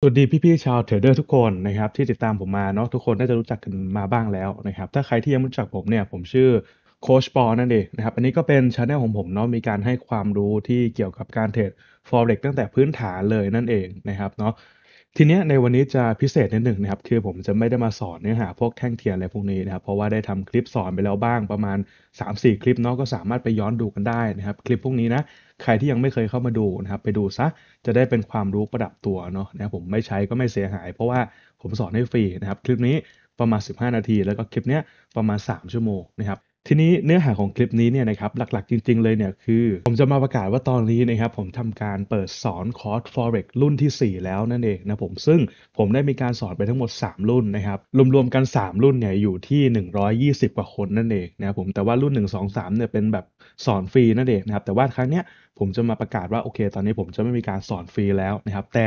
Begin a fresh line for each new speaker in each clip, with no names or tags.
สวัสดีพี่ๆชาวเทรดเดอร์ทุกคนนะครับ ที่ติดตามผมมาเนาะทุกคนน่าจะรู้จักกันมาบ้างแล้วนะครับ ถ้าใครที่ยังไม่รู้จักผมเนี่ย ผมชื่อโคชปอนั่นเองนะครับ อันนี้ก็เป็นชาแนลของผมเนาะมีการให้ความรู้ที่เกี่ยวกับการเทรด forex ตั้งแต่พื้นฐานเลยนั่นเองนะครับเนาะทีเนี้ยในวันนี้จะพิเศษนิดหนึ่งนะครับคือผมจะไม่ได้มาสอนเนื้อหาพวกแท่งเทียนอะไรพวกนี้นะครับเพราะว่าได้ทำคลิปสอนไปแล้วบ้าง ประมาณ3-4คลิปเนาะก็สามารถไปย้อนดูกันได้นะครับ คลิปพวกนี้นะใครที่ยังไม่เคยเข้ามาดูนะครับไปดูซะจะได้เป็นความรู้ประดับตัวเนาะนะครับผมไม่ใช้ก็ไม่เสียหาย เพราะว่าผมสอนให้ฟรีนะครับ คลิปนี้ประมาณ 15 นาที แล้วก็คลิปเนี้ยประมาณ 3 ชั่วโมงนะครับทีนี้เนื้อหาของคลิปนี้เนี่ยนะครับหลักๆจริงๆเลยเนี่ยคือ ผมจะมาประกาศว่าตอนนี้นะครับผมทำการเปิดสอนคอร์ส forex รุ่นที่ 4 แล้วนั่นเองนะผมซึ่งผมได้มีการสอนไปทั้งหมด 3 รุ่นนะครับรวมๆกัน 3 รุ่นเนี่ยอยู่ที่ 120 กว่าคนนั่นเองนะผมแต่ว่ารุ่น 1 2 3เนี่ยเป็นแบบสอนฟรีนั่นเองนะครับแต่ว่าครั้งเนี้ยผมจะมาประกาศว่าโอเค ตอนนี้ผมจะไม่มีการสอนฟรีแล้วนะครับแต่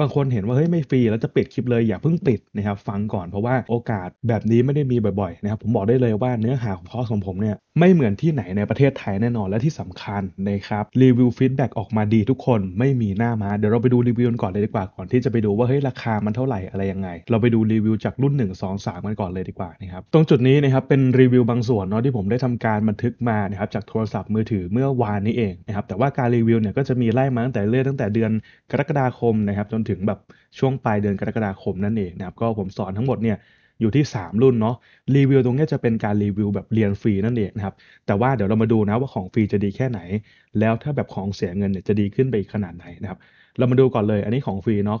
บางคนเห็นว่าเฮ้ยไม่ฟรีแล้วจะปิดคลิปเลย อย่าเพิ่งปิดนะครับฟังก่อนเพราะว่าโอกาสแบบนี้ไม่ได้มีบ่อยๆนะครับผมบอกได้เลยว่าเนื้อหาของข้อสมอผมเนี่ยไม่เหมือนที่ไหนในประเทศไทยแน่นอนและที่สำคัญนะครับรีวิวฟีดแบ็กออกมาดีทุกคนไม่มีหน้ามา เดี๋ยวเราไปดูรีวิวกันก่อนเลยดีกว่า ก่อนที่จะไปดูว่าเฮ้ยราคามันเท่าไหร่อะไรยังไง เราไปดูรีวิวจากรุ่น 1 2 3กันก่อนเลยดีกว่านะครับตรงจุดนี้นะครับเป็นรีวิวบางส่วนเนาะที่ผมได้ทำการบันทึกมานะครับจากโทรศัพท์มือถือเมื่อวานนี้เองนะครับแต่ว่าการรีวิวเนี่ยก็จะมีไล่มาตั้งแต่เรื่อยตั้งแต่เดือนกรกฎาคมนะครับจนถึงแบบช่วงปลายเดือนกรกฎาคมนั่นเองนะครับก็ผมสอนทั้งหมดเนี่ยอยู่ที่ 3 รุ่นเนาะรีวิวตรงนี้จะเป็นการรีวิวแบบเรียนฟรีนั่นเองนะครับแต่ว่าเดี๋ยวเรามาดูนะว่าของฟรีจะดีแค่ไหน แล้วถ้าแบบของเสียเงินเนี่ยจะดีขึ้นไปอีกขนาดไหนนะครับเรามาดูก่อนเลยอันนี้ของฟรีเนาะ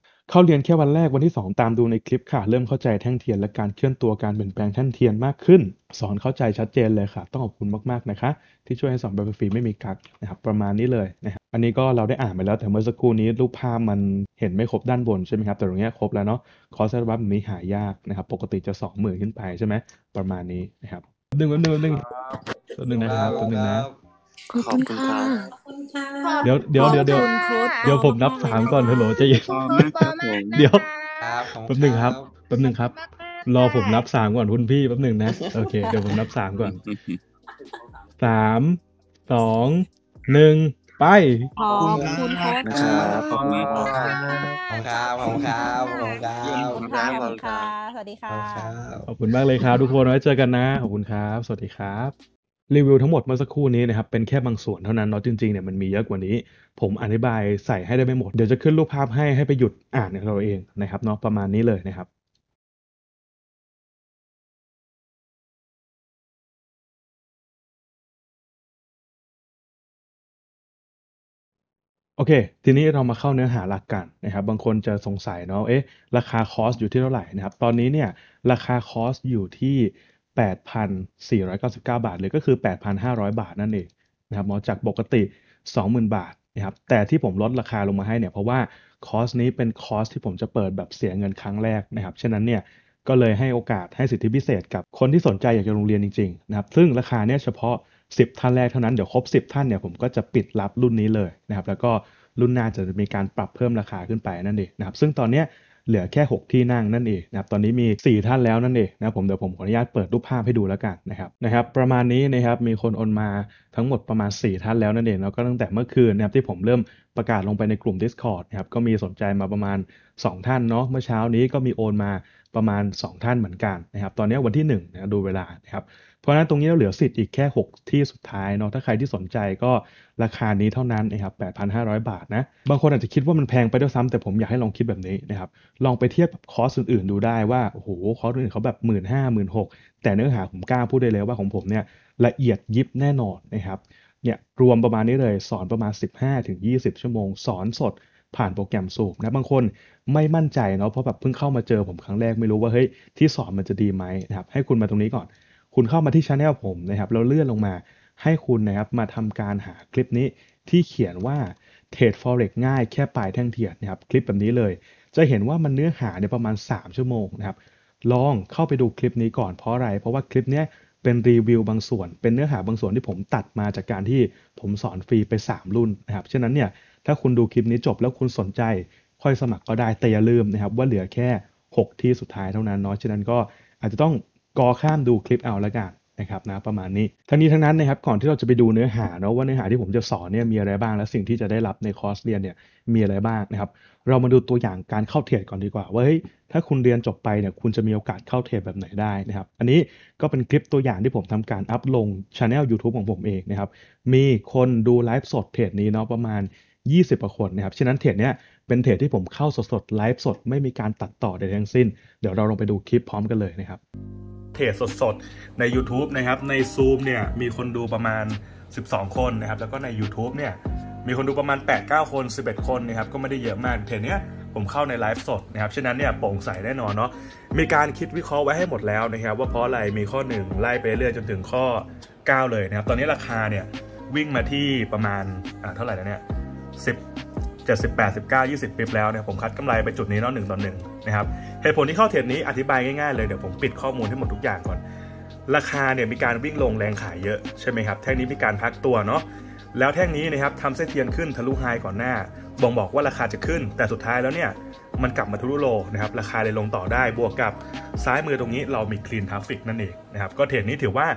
เข้าเรียน แค่วันแรกวันที่ 2 ตามดูในคลิปค่ะ เริ่มเข้าใจแท่งเทียนและการเคลื่อนตัวการเปลี่ยนแปลงแท่งเทียนมากขึ้น สอนเข้าใจชัดเจนเลยค่ะ ต้องขอบคุณมากๆนะคะ ที่ช่วยให้สอนแบบฟรีไม่มีกักนะครับประมาณนี้เลยนะครับอันนี้ก็เราได้อ่านไปแล้วแต่เมื่อสักครู่นี้ รูปภาพมันเห็นไม่ครบด้านบนใช่ไหมครับ แต่ตรงนี้ครบแล้วเนาะคอสเซอร์บัฟมนี้หายากนะครับปกติจะ2มื่นขึ้นไปใช่ไหมประมาณนี้นะครับหนึ่งแนึงแนึงแนึงนะครับแนึงนะขอบคุณค่ะเดี๋ยวเดี๋ยวเดี๋ยวเดี๋ยวเดี๋ยวผมนับสามก่อนฮัลโหลใจเย็นเดี๋ยวแป๊บหนึ่งครับแป๊บหนึ่งครับ รอผมนับสามก่อนคุณพี่แป๊บหนึ่งนะ โอเคเดี๋ยวผมนับสามก่อนสามสองหนึ่งไปขอบคุณคครับขอบคุณครับขอบคุณครับขอบคุณครับขอบคุณครับขอบคุณครับสวัสดีครับขอบคุณมากเลยครับทุกคนไว้เจอกันนะขอบคุณครับ สวัสดีครับรีวิวทั้งหมดเมื่อสักครู่นี้นะครับเป็นแค่บางส่วนเท่านั้นเนาะจริงๆเนี่ยมันมีเยอะกว่านี้ ผมอธิบายใส่ให้ได้ไม่หมดเดี๋ยวจะขึ้นรูปภาพให้ให้ไปหยุดอ่านเราเองนะครับเนาะประมาณนี้เลยนะครับ โอเค ทีนี้เรามาเข้าเนื้อหาหลักกันนะครับบางคนจะสงสัยเนาะเอ๊ะราคาคอสอยู่ที่เท่าไหร่นะครับ ตอนนี้เนี่ยราคาคอสอยู่ที่8,499 บาทเลยก็คือ 8,500 บาทนั่นเองนะครับเาจากปกติ 20,000 บาทนะครับ แต่ที่ผมลดราคาลงมาให้เนี่ย เพราะว่าคอสนี้เป็นคอสที่ผมจะเปิดแบบเสียเงินครั้งแรกนะครับ ฉะนั้นเนี่ย ก็เลยให้โอกาสให้สิทธิพิเศษกับคนที่สนใจอยากจะลงเรียนจริงๆนะครับ ซึ่งราคาเนี่ยเฉพาะ 10 ท่านแรกเท่านั้น เดี๋ยวครบ 10 ท่านเนี่ยผมก็จะปิดรับรุ่นนี้เลยนะครับ แล้วก็รุ่นหน้าจะมีการปรับเพิ่มราคาขึ้นไปนั่นเองนะครับ ซึ่งตอนเนี้ยเหลือแค่ 6 ที่นั่งนั่นเองนะครับตอนนี้มี 4 ท่านแล้วนั่นเองนะผมเดี๋ยวผมขออนุญาตเปิดรูปภาพให้ดูแล้วกันนะครับนะครับประมาณนี้นะครับมีคนโอนมาทั้งหมดประมาณ 4 ท่านแล้วนั่นเองแล้วก็ตั้งแต่เมื่อคืนนะครับที่ผมเริ่มประกาศลงไปในกลุ่ม Discord นะครับก็มีสนใจมาประมาณ 2 ท่านเนาะเมื่อเช้านี้ ก็มีโอนมาประมาณ 2 ท่านเหมือนกันนะครับตอนนี้วันที่1นะดูเวลานะครับเพราะนั้นตรงนี้เราเหลือสิทธิ์อีกแค่ 6 ที่สุดท้ายเนาะ ถ้าใครที่สนใจก็ราคานี้เท่านั้นนะครับ8,500 บาทนะ บางคนอาจจะคิดว่ามันแพงไปด้วยซ้ำ แต่ผมอยากให้ลองคิดแบบนี้นะครับ ลองไปเทียบบคอร์สอื่น ๆดูได้ว่า โอ้โห คอร์สอื่นเขาแบบ 1 5ื่นห้าหมื่นหกแต่เนื้อหาผมกล้าพูดได้เลยว่าของผมเนี่ยละเอียดยิบแน่นอนนะครับ เนี่ยรวมประมาณนี้เลยสอนประมาณ 15-20 ชั่วโมงสอนสดผ่านโปรแกรมสูบนะ บางคนไม่มั่นใจเนาะ เพราะแบบเพิ่งเข้ามาเจอผมครั้งแรกไม่รู้ว่าเฮ้ยที่สอนมันจะดีไหมนะครับให้คุณมาตรงนี้ก่อนคุณเข้ามาที่ช anel ผมนะครับแล้วเลื่อนลงมาให้คุณนะครับมาทำการหาคลิปนี้ที่เขียนว่าเทรด forex ง่ายแค่ปลายแท่งเทียนนะครับคลิปแบบนี้เลย จะเห็นว่ามันเนื้อหาเนี่ยประมาณ 3 ชั่วโมงนะครับลองเข้าไปดูคลิปนี้ก่อนเพราะอะไร เพราะว่าคลิปนี้เป็นรีวิวบางส่วน เป็นเนื้อหาบางส่วนที่ผมตัดมาจากการที่ผมสอนฟรีไป 3 รุ่นนะครับฉะนั้นเนี่ยถ้าคุณดูคลิปนี้จบแล้วคุณสนใจ ค่อยสมัครก็ได้แต่อย่าลืมนะครับว่าเหลือแค่ 6 ที่สุดท้ายเท่านั้นเนาะฉะนั้นก็อาจจะต้องกอข้ามดูคลิปเอาละกันนะครับนะประมาณนี้ทั้งนี้ทั้งนั้นนะครับก่อนที่เราจะไปดูเนื้อหาเนาะว่าเนื้อหาที่ผมจะสอนเนี่ยมีอะไรบ้าง และสิ่งที่จะได้รับในคอร์สเรียนเนี่ยมีอะไรบ้างนะครับเรามาดูตัวอย่างการเข้าเทรดก่อนดีกว่าว่าเฮ้ยถ้าคุณเรียนจบไปเนี่ยคุณจะมีโอกาสเข้าเทรดแบบไหนได้นะครับอันนี้ก็เป็นคลิปตัวอย่างที่ผมทำการอัพลงช anel YouTube ของผมเองนะครับมีคนดูไลฟ์สดเทรดนี้เนาะประมาณ20กว่าคนนะครับ ฉะนั้นเทรดเนี่ยเป็นเทรดที่ผมเข้าสดสดไลฟ์สดไม่มีการตัดต่อใดทั้งสิ้น เดี๋ยวเราลองไปดูคลิปพร้อมกันเลยนะครับ เทรดสดๆ ใน YouTube นะครับ ใน Zoom เนี่ยมีคนดูประมาณ 12 คนนะครับ แล้วก็ใน YouTube เนี่ยมีคนดูประมาณ 8-9 คน 11 คนนะครับก็ไม่ได้เยอะมากเทรดเนี้ยผมเข้าในไลฟ์สดนะครับ ฉะนั้นเนี่ยโปร่งใสแน่นอนเนาะมีการคิดวิเคราะห์ไว้ให้หมดแล้วนะครับ ว่าเพราะอะไรมีข้อ 1ไล่ไปเรื่อยจนถึงข้อ 9 เลยนะครับตอนนี้ราคาเนี่ยวิ่งมาที่ประมาณเท่าไหร่แล้วเนี่ย10 78 19 20ปิบแล้วเนี่ยผมคัดกำไรไปจุดนี้เนาะหนึ่งต่อหนึ่งนะครับเหตุผลที่เข้าเทรดนี้อธิบายง่ายๆเลยเดี๋ยวผมปิดข้อมูลให้หมดทุกอย่างก่อน ราคาเนี่ยมีการวิ่งลงแรงขายเยอะใช่ไหมครับแท่งนี้มีการพักตัวเนาะแล้วแท่งนี้นะครับทำเส้นเทียนขึ้นทะลุไฮก่อนหน้า บ่งบอกว่าราคาจะขึ้นแต่สุดท้ายแล้วเนี่ยมันกลับมาทะลุโลนะครับราคาเลยลงต่อได้บวกกับซ้ายมือตรงนี้เรามีคลีนทราฟฟิกนั่นเองนะครับก็เทรดนี้ถือว่า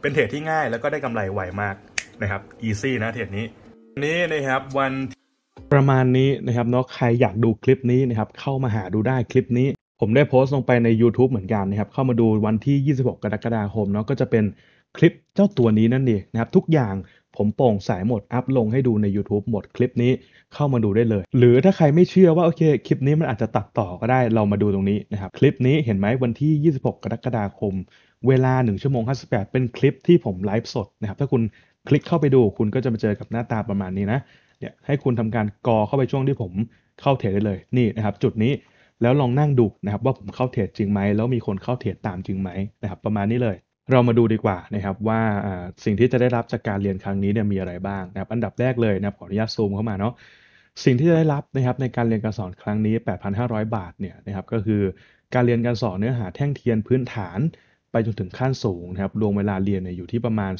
เป็นเทรดที่ง่าย แล้วก็ได้กำไรไวมากนะครับอีซี่นะเทรดนี้นี้นะครับวันประมาณนี้นะครับเนาะใครอยากดูคลิปนี้นะครับเข้ามาหาดูได้คลิปนี้ ผมได้โพสต์ลงไปใน YouTube เหมือนกันนะครับ เข้ามาดูวันที่ 26 กรกฎาคมเนาะก็จะเป็นคลิปเจ้าตัวนี้นั่นเองนะครับทุกอย่างผมโปร่งสายหมดอัพลงให้ดูใน YouTube หมดคลิปนี้เข้ามาดูได้เลย หรือถ้าใครไม่เชื่อว่าโอเคคลิปนี้มันอาจจะตัดต่อก็ได้เรามาดูตรงนี้นะครับ คลิปนี้เห็นไหมวันที่ 26 กรกฎาคมเวลา 1 ชั่วโมง58 เป็นคลิปที่ผมไลฟ์สดนะครับ ถ้าคุณคลิกเข้าไปดู คุณก็จะมาเจอกับหน้าตาประมาณนี้นะเนี่ยให้คุณทำการกอเข้าไปช่วงที่ผมเข้าเทรดเลยนี่นะครับ จุดนี้แล้วลองนั่งดูนะครับว่าผมเข้าเทรดจริงไหม แล้วมีคนเข้าเทรดตามจริงไหมนะครับประมาณนี้เลย เรามาดูดีกว่านะครับว่าสิ่งที่จะได้รับจากการเรียนครั้งนี้เนี่ยมีอะไรบ้างนะครับ อันดับแรกเลยนะครับขออนุญาตซูมเข้ามาเนาะสิ่งที่จะได้รับนะครับในการเรียนการสอนครั้งนี้ 8,500 บาทเนี่ยนะครับก็คือการเรียนการสอนเนื้อหาแท่งเทียนพื้นฐาน ไปจนถึงขั้นสูงนะครับ รวมเวลาเรียนเนี่ยอยู่ที่ประมาณ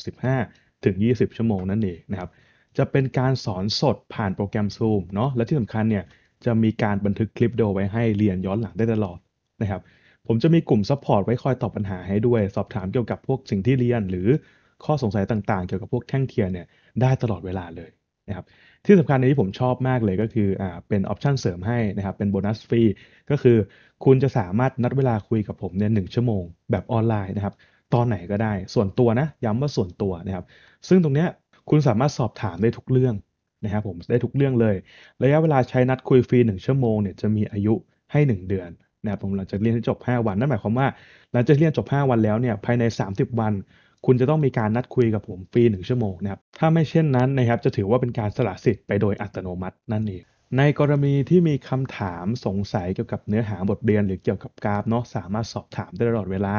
15ถึง20 ชั่วโมงนั่นเองนะครับจะเป็นการสอนสดผ่านโปรแกรม Zoom เนาะและที่สำคัญเนี่ยจะมีการบันทึกคลิปโดอไว้ให้เรียนย้อนหลังได้ตลอดนะครับ ผมจะมีกลุ่มซัพพอร์ตไว้คอยตอบปัญหาให้ด้วย สอบถามเกี่ยวกับพวกสิ่งที่เรียน หรือข้อสงสัยต่างๆ เกี่ยวกับพวกแท่งเทียนเนี่ยได้ตลอดเวลาเลยนะครับ ที่สำคัญในที่ผมชอบมากเลยก็คืออ่าเป็นออปชันเสริมให้นะครับเป็นโบนัสฟรีก็คือ คุณจะสามารถนัดเวลาคุยกับผมเนี่ยหชั่วโมงแบบออนไลน์นะครับตอนไหนก็ได้ ส่วนตัวนะย้ำว่าส่วนตัวนะครับซึ่งตรงเนี้ยคุณสามารถสอบถามได้ทุกเรื่องนะครับผมได้ทุกเรื่องเลยระยะเวลาใช้นัดคุยฟรี1 ชั่วโมงเนี่ยจะมีอายุให้ 1 เดือนนะครับผมหลังจากเรียนจบ 5 วัน นั่นหมายความว่าหลังจากเรียนจบ 5 วันแล้วเนี่ยภายใน 30 วัน คุณจะต้องมีการนัดคุยกับผมฟรี 1 ชั่วโมงนะครับถ้าไม่เช่นนั้นนะครับจะถือว่าเป็นการสละสิทธิ์ไปโดยอัตโนมัตินั่นเองในกรณีที่มีคำถามสงสัยเกี่ยวกับเนื้อหาบทเรียน หรือเกี่ยวกับกราฟเนาะสามารถสอบถามได้ตลอดเวลา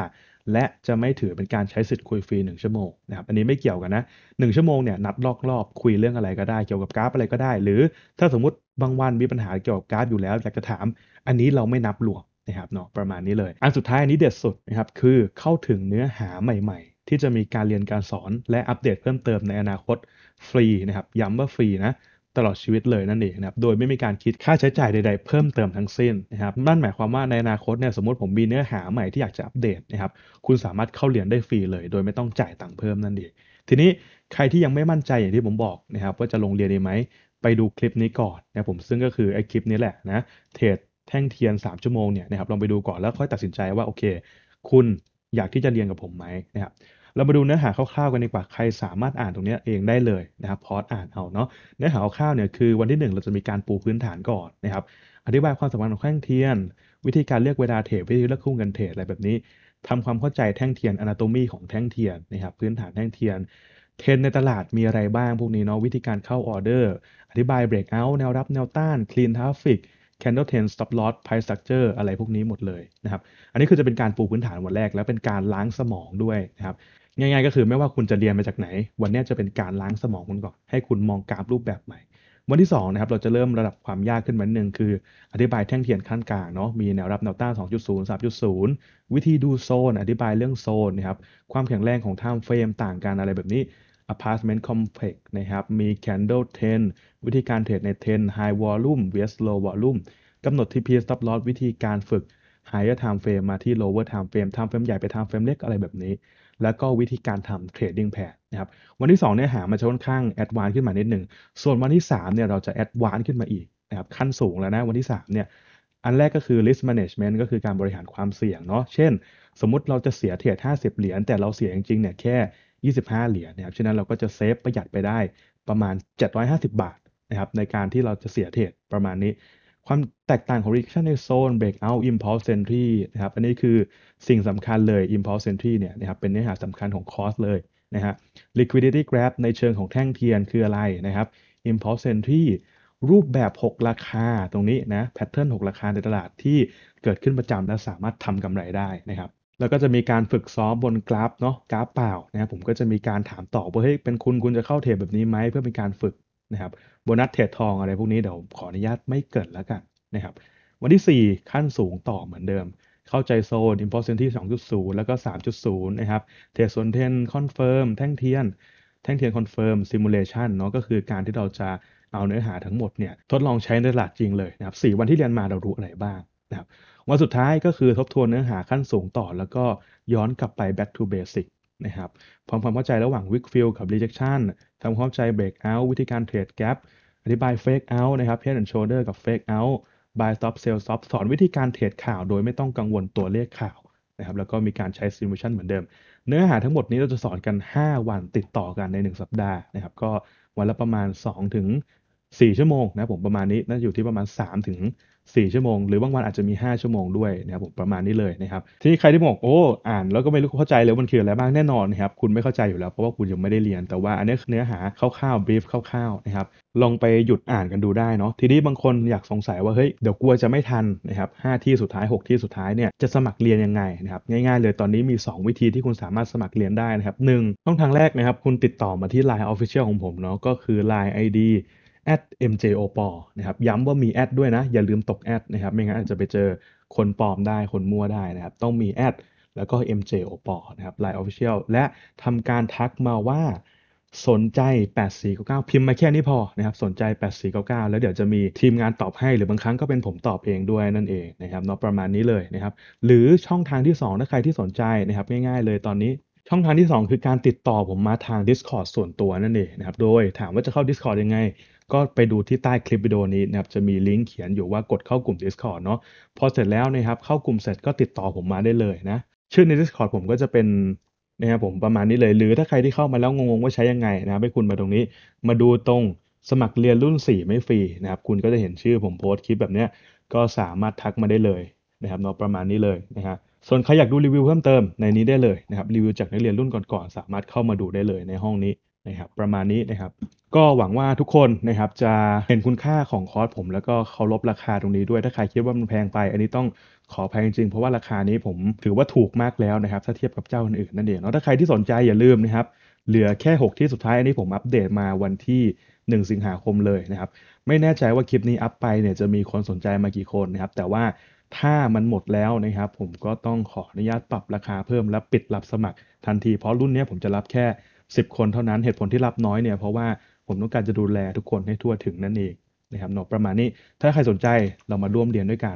และจะไม่ถือเป็นการใช้สิทธิ์คุยฟรี1 ชั่วโมงนะครับอันนี้ไม่เกี่ยวกันนะ1ชั่วโมงเนี่ยนัดลอกรอบคุยเรื่องอะไรก็ได้เกี่ยวกับกราฟอะไรก็ได้หรือถ้าสมมติบางวันมีปัญหาเกี่ยวกับกราฟอยู่แล้วอยากจะถาม อันนี้เราไม่นับรวมนะครับเนาะประมาณนี้เลย อันสุดท้ายอันนี้เด็ดสุดนะครับคือเข้าถึงเนื้อหาใหม่ๆ ที่จะมีการเรียนการสอนและอัปเดตเพิ่มเติมในอนาคตฟรีนะครับย้ำว่าฟรีนะตลอดชีวิตเลยนั่นเองนะครับ โดยไม่มีการคิดค่าใช้จ่ายใดๆเพิ่มเติมทั้งสิ้นนะครับนั่นหมายความว่าในอนาคตเนี่ยสมมติผมมีเนื้อหาใหม่ที่อยากจะอัปเดตนะครับ คุณสามารถเข้าเรียนได้ฟรีเลย โดยไม่ต้องจ่ายตังค์เพิ่มนั่นเอง ทีนี้ใครที่ยังไม่มั่นใจอย่างที่ผมบอกนะครับว่าจะลงเรียนด้ไหม ไปดูคลิปนี้ก่อนนะผมซึ่งก็คือไอ้คลิปนี้แหละนะเทรดแท่งเทียน 3 ชั่วโมงเนี่ยนะครับลองไปดูก่อนแล้วค่อยตัดสินใจว่าโอเค คุณอยากที่จะเรียนกับผมไหมนะครับเรามาดูเนื้อหาคร่าวๆกันดีกว่าใครสามารถอ่านตรงนี้เองได้เลยนะครับพอสอ่านเอาเนาะเนื้อหาคร่าวๆเนี่ยคือวันที่ 1 เราจะมีการปูพื้นฐานก่อนนะครับอธิบายความสำคัญของแท่งเทียน วิธีการเลือกเวลาเทรดวิธีเลือกคู่เงินเทรดอะไรแบบนี้ ทำความเข้าใจแท่งเทียนอนาโตมีของแท่งเทียนนะครับพื้นฐานแท่งเทียน เทรนในตลาดมีอะไรบ้างพวกนี้เนาะวิธีการเข้าออเดอร์อธิบายเบรกเอาท์แนวรับแนวต้านคลีนทราฟิกแคนด l เ t r สต็อปลอส o s พ price s t r อะไรพวกนี้หมดเลยนะครับอันนี้คือจะเป็นการปูพื้นฐานวันแรก แล้วเป็นการล้างสมองด้วยนะครับง่ายๆก็คือไม่ว่าคุณจะเรียนมาจากไหน วันนี้จะเป็นการล้างสมองคุณก่อน ให้คุณมองกราฟรูปแบบใหม่ วันที่2นะครับเราจะเริ่มระดับความยากขึ้นมาหนึ่งคืออธิบายแท่งเทียนขั้นกลางเนาะมีแนวรับแนวต้าน2.0 3.0 วิธีดูโซน อธิบายเรื่องโซนนะครับความแข็งแรงของท่ามเฟรมต่างกันอะไรแบบนี้ Apartment Complex นะครับมี Candle ทนวิธีการเทรดในทน High Volume vs Low Volume กำหนดทีพีสต็อปลอสวิธีการฝึก higher time frame มาที่ lower time frame time frame ใหญ่ไป time frame เล็กอะไรแบบนี้ แล้วก็วิธีการทำ trading pair นะครับวันที่ 2 เนี่ยหามันจะค่อนข้าง advanced ขึ้นมานิดหนึ่ง ส่วนวันที่ 3เนี่ยเราจะ advanced ขึ้นมาอีกนะครับขั้นสูงแล้วนะวันที่ 3เนี่ยอันแรกก็คือ risk management ก็คือการบริหารความเสี่ยงเนาะเช่น สมมติเราจะเสียเทรด50 เหรียญแต่เราเสียจริงๆเนี่ยแค่ 25 เหรียญนะครับฉะนั้นเราก็จะเซฟประหยัดไปได้ประมาณ 750 บาทนะครับในการที่เราจะเสียเทรดประมาณนี้ความแตกต่างของ reaction zone breakout impulse entry นะครับอันนี้คือสิ่งสำคัญเลย impulse entry เนี่ยนะครับเป็นเนื้อหาสำคัญของคอร์สเลยนะฮะ liquidity grab ในเชิงของแท่งเทียนคืออะไรนะครับ impulse entry รูปแบบ 6 ราคาตรงนี้นะแพทเทิร์น6ราคาในตลาดที่เกิดขึ้นประจำและสามารถทำกำไรได้นะครับแล้วก็จะมีการฝึกซ้อมบนกราฟเนาะกราฟเปล่านะครับผมก็จะมีการถามตอบว่าเฮ้ยเป็นคุณคุณจะเข้าเทรดแบบนี้ไหมเพื่อเป็นการฝึกนะครับโบนัสเทรดทองอะไรพวกนี้เดี๋ยวขออนุญาตไม่เกิดแล้วกันนะครับวันที่ 4 ขั้นสูงต่อเหมือนเดิม เข้าใจโซน i m p o s t ที่ 2.0 แล้วก็ 3.0นะครับเทรดโซนเทนคอนเฟิร์มแท่งเทียน แท่งเทียนคอนเฟิร์มซิมูเลชันเนาะก็คือการที่เราจะเอาเนื้อหาทั้งหมดเนี่ยทดลองใช้ในตลาดจริงเลยนะครับสวันที่เรียนมาเรารู้อะไรบ้างนะครับวันสุดท้ายก็คือทบทวนเนื้อหาขั้นสูงต่อแล้วก็ย้อนกลับไป back to basic นะครับพร้อมความเข้าใจระหว่าง weak fill กับ rejection ทำความเข้าใจ break out วิธีการ trade gap อธิบาย fake out นะครับ head and shoulder กับ fake out buy stop sell stop สอนวิธีการเทรดข่าวโดยไม่ต้องกังวลตัวเลขข่าวนะครับ แล้วก็มีการใช้ simulation เหมือนเดิม เนื้อหาทั้งหมดนี้เราจะสอนกัน 5 วันติดต่อกันใน 1 สัปดาห์นะครับ ก็วันละประมาณ 2 ถึง 4 ชั่วโมงนะผมประมาณนี้น่าจะอยู่ที่ประมาณ 3 ถึง4 ชั่วโมงหรือบางวันอาจจะมี 5 ชั่วโมงด้วยนะครับผมประมาณนี้เลยนะครับทีนี้ใครที่บอกโอ้อ่านแล้วก็ไม่รู้เข้าใจเลยมันคืออะไรบ้างแน่นอนนะครับคุณไม่เข้าใจอยู่แล้วเพราะว่าคุณยังไม่ได้เรียน แต่ว่าอันนี้เนื้อหาคร่าวๆบ i ีฟคร่าวๆนะครับลองไปหยุดอ่านกันดูได้เนาะทีนี้บางคนอยากสงสัยว่าเฮ้ยเดี๋ยวกลัวจะไม่ทันนะครับห้าที่สุดท้าย 6 ที่สุดท้ายเนี่ยจะสมัครเรียนยังไงนะครับง่ายๆ เลยตอนนี้มี 2 วิธีที่คุณสามารถสมัครเรียนได้นะครับหนึ่งช่องทางแรกนะครับคุณติดต่อมาที่ Line Official ของผมเนาะก็คือ Line ID at m j o p o นะครับ ย้ำว่ามีแอดด้วยนะ อย่าลืมตกแอดนะครับ ไม่งั้นอาจจะไปเจอคนปลอมได้ คนมั่วได้นะครับ ต้องมีแอดแล้วก็ m j o p o นะครับ Line Official และทำการทักมาว่าสนใจ 8499พิมพ์มาแค่นี้พอนะครับ สนใจ 8499 แล้วเดี๋ยวจะมีทีมงานตอบให้ หรือบางครั้งก็เป็นผมตอบเองด้วยนั่นเองนะครับเนาะประมาณนี้เลยนะครับ หรือช่องทางที่2ถ้าใครที่สนใจนะครับง่ายๆเลยตอนนี้ช่องทางที่ 2 คือการติดต่อผมมาทาง Discord ส่วนตัวนั่นเองนะครับ โดยถามว่าจะเข้า Discord ยังไงก็ไปดูที่ใต้คลิปวิดีโอนี้นะครับจะมีลิงก์เขียนอยู่ว่ากดเข้ากลุ่ม Discord เนาะพอเสร็จแล้วนะครับ เข้ากลุ่มเสร็จก็ติดต่อผมมาได้เลยนะชื่อใน Discord ผมก็จะเป็นนะครับผมประมาณนี้เลย หรือถ้าใครที่เข้ามาแล้วงงว่าใช้ยังไงนะไปคุณมาตรงนี้ มาดูตรงสมัครเรียนรุ่น 4 ไม่ฟรีนะครับคุณก็จะเห็นชื่อผมโพสต์คลิปแบบเนี้ยก็สามารถทักมาได้เลยนะครับเนาะประมาณนี้เลยนะฮะส่วนใครอยากดูรีวิวเพิ่มเติมในนี้ได้เลยนะครับรีวิวจากนักเรียนรุ่นก่อนๆสามารถเข้ามาดูได้เลยในห้องนี้นะครับประมาณนี้นะครับก็หวังว่าทุกคนนะครับจะเห็นคุณค่าของคอร์สผม แล้วก็เคารพราคาตรงนี้ด้วยถ้าใครคิดว่ามันแพงไป อันนี้ต้องขอแพงจริงเพราะว่าราคานี้ผมถือว่าถูกมากแล้วนะครับถ้าเทียบกับเจ้าอื่นนั่นเองแล้วถ้าใครที่สนใจอย่าลืมนะครับเหลือแค่ 6 ที่สุดท้าย อันนี้ผมอัปเดตมาวันที่ 1 สิงหาคมเลยนะครับไม่แน่ใจว่าคลิปนี้อัปไปเนี่ยจะมีคนสนใจมากี่คนนะครับแต่ว่าถ้ามันหมดแล้วนะครับผมก็ต้องขออนุญาตปรับราคาเพิ่ม และปิดรับสมัครทันทีเพราะรุ่นนี้ผมจะรับแค่สิบคนเท่านั้นเหตุผลที่รับน้อยเนี่ยเพราะว่าผมต้องการจะดูแลทุกคนให้ทั่วถึงนั่นเองนะครับเนาะประมาณนี้ ถ้าใครสนใจเรามาร่วมเรียนด้วยกัน